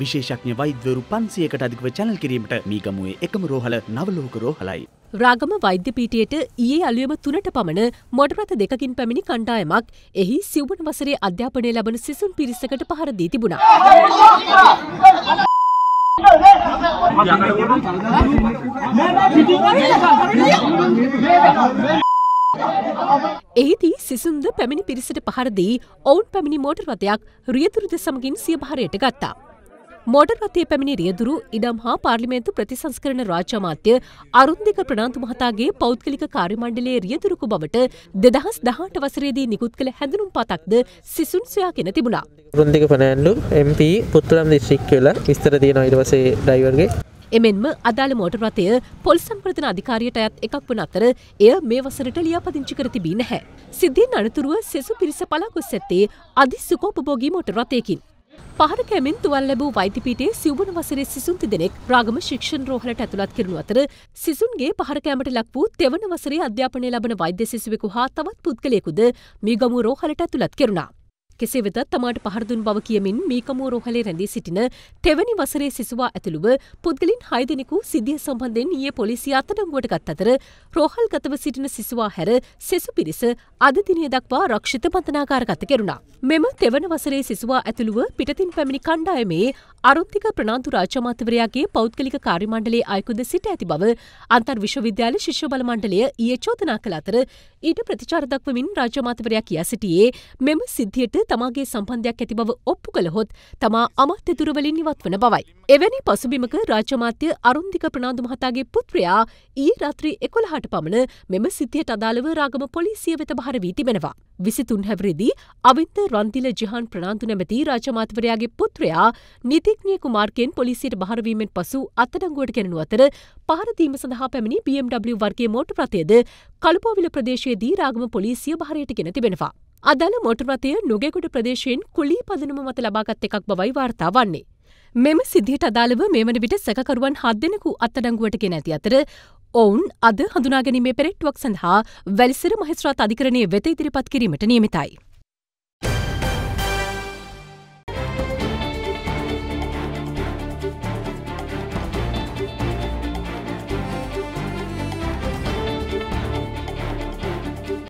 විශේෂඥ වෛද්‍යවරු පන්සියකට අධිකව චැනල් කිරීමට මීගමුවේ එකම රෝහල නවලෝක රෝහලයි. රාගම වෛද්‍යපීටයට ඊයේ අලුයම තුනට පමණ මොඩරත දෙකින් පැමිණි කණ්ඩායමක් එහි සිව්බන වසරේ අධ්‍යාපනය ලබන සිසුන් පිරිසකට පහර දී තිබුණා. එහිදී සිසුන්ද පැමිණි පිරිසට පහරදී ඔවුන් පැමිණි මෝටර් රථයක් රියතුරුද සමගින් සිය භාරයට ගත්තා. මෝඩර් රථය පැමිණි රියදුරු ඉඩම් හා පාර්ලිමේන්තු ප්‍රතිසංස්කරණ රාජ්‍යමාත්‍ය අරුන්දික ප්‍රනාන්තු මහතාගේ පෞද්ගලික කාර්යමණ්ඩලයේ රියදුරුකු බවට දෙදහස් දහට වසරේදී නිකුත් කළ හැඳුනුම් පතක්ද සිසුන් සොයාගෙන තිබුණා. රුන්දික පනෑන්ඩු MP පුත්තුලම් දිශ්‍රික්්‍යල විස්තර තියෙනවා ඉරවසේ ඩයිවර්ගේ එමෙන්ම අදාළ මෝටර් රථය පොල් සංවර්ධන අධිකාරියට අයත් එකක් වන අතර එය මේ වසරට ලියාපදිංචි කර තිබී නැහැ. සිද්ධීන් අනතුරුව සෙසු පිරිස පලා ගොස් ඇත්තේ අධි සුකෝපභෝගී මෝටර් රථයකින්. පහර කැමෙන් තුවල් ලැබූ වෛතිපීටේ සිව්වන වසරේ සිසුන් තිදෙනෙක් රාගම ශික්ෂණ රෝහලට ඇතුළත් කරනු අතර සිසුන්ගේ පහර කෑමට ලක් වූ තෙවන වසරේ අධ්‍යාපනය ලබන වෛද්‍ය සිසුවෙකු හා තවත් පුද්ගලයෙකුද මීගමු රෝහලට ඇතුළත් කෙරුණා. කෙසේ වෙතත් තමාට පහරදුන් බව කියමින් මීකමුව රෝහලේ රැඳී සිටින තෙවැනි වසරේ සිසුවා ඇතුළුව පුද්ගලින් හයදෙනෙකු සිදිය සම්බන්ධයෙන් ඊයේ පොලිසිය අත්අඩංගුවට ගත් අතර රෝහල්ගතව සිටින සිසුවා හැර සෙසු පිරිස අද දිනය දක්වා රක්ෂිත පතනාකාරගත කෙරුණා. මෙම තෙවන වසරේ සිසුවා ඇතුළුව පිටතින් පැමිණි කණ්ඩායමේ අරුත්තික ප්‍රනාන්තු රාජමාත්‍යවරයාගේ පෞද්ගලික කාර්යමණ්ඩලයේ අයකුද සිට ඇති බව අන්තර් විශ්වවිද්‍යාල ශිෂ්‍ය බල මණ්ඩලය ඊයේ චෝදනා කළ අතර ඊට ප්‍රතිචාර දක්වමින් රාජමාත්‍යවරයා කියා සිටියේ මෙම සිද්ධියට තමාගේ සම්බන්ධයක් ඇති බව ඔප්පු කළහොත් තමා අමාත්‍ය දුරවලින් ඉවත් වන බවයි. එවැනි පසුබිමක රාජ්‍යමාත්‍ය අරුන්දික ප්‍රනාාදු මහතාගේ පුත්‍රයා ඊ රාත්‍රී එකොළහට පමණ මෙම සිතියට අදාළව රාගම පොලිසිය වෙත භාර වී තිබෙනවා. විසිතුන් හැවරේදී අවින්ත රන්තිල ජිහන් ප්‍රනාාන්තු නැමති රාජමාත්‍යවරයාගේ පුත්‍රයා නිතිඥයකු මාර්කයෙන් පොලිසියට භාරවීමෙන් පසු අත්තඩංගුවට කෙනනු අතර පහරදීම සඳහා පැමිණි BMW වර්ගේ මෝට ප්‍රතියද කළුපෝවිල ප්‍රදේශයේදී රාගම පොලිසිය භාරයට ගෙන තිබෙනවා. අදළ මොටරතය නොගෙකුට ප්‍රදේශයෙන් කුලී පදනම මත ලබාගත් එකක් බවයි වාර්තා වන්නේ. මෙම සිද්ධියට අදාළව මේවන විට සැකරුවන් හත් දෙෙනෙකු අත්තඩංගුවට ගෙන ඇති අතර ඔවුන් අද හඳුනාගැනීමේ පෙරෙට්ටුවක් සඳහා වැලිසර මහිස්ත්‍රාත් අධිකරණය වෙත ඉදිරිපත් කිරීමට නියමිතයි.